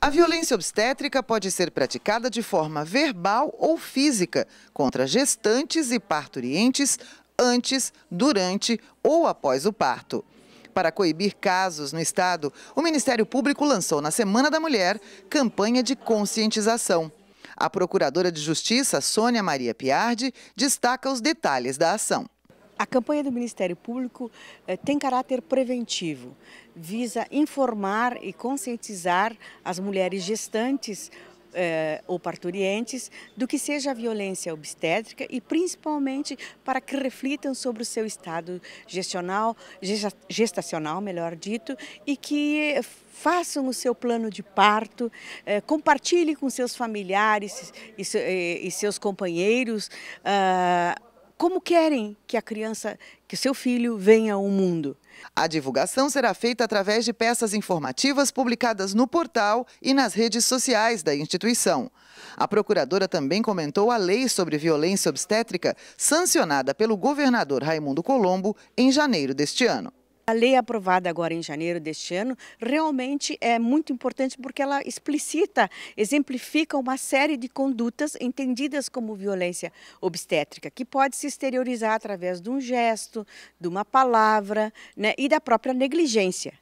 A violência obstétrica pode ser praticada de forma verbal ou física contra gestantes e parturientes antes, durante ou após o parto. Para coibir casos no Estado, o Ministério Público lançou na Semana da Mulher campanha de conscientização. A Procuradora de Justiça, Sônia Maria Piardi, destaca os detalhes da ação. A campanha do Ministério Público eh, tem caráter preventivo, visa informar e conscientizar as mulheres gestantes eh, ou parturientes do que seja a violência obstétrica e principalmente para que reflitam sobre o seu estado gestacional, melhor dito, e que façam o seu plano de parto, eh, compartilhem com seus familiares e, e seus companheiros eh, como querem que a criança, que seu filho venha ao mundo. A divulgação será feita através de peças informativas publicadas no portal e nas redes sociais da instituição. A procuradora também comentou a lei sobre violência obstétrica sancionada pelo governador Raimundo Colombo em janeiro deste ano. A lei aprovada agora em janeiro deste ano realmente é muito importante porque ela explicita, exemplifica uma série de condutas entendidas como violência obstétrica, que pode se exteriorizar através de um gesto, de uma palavra né, e da própria negligência.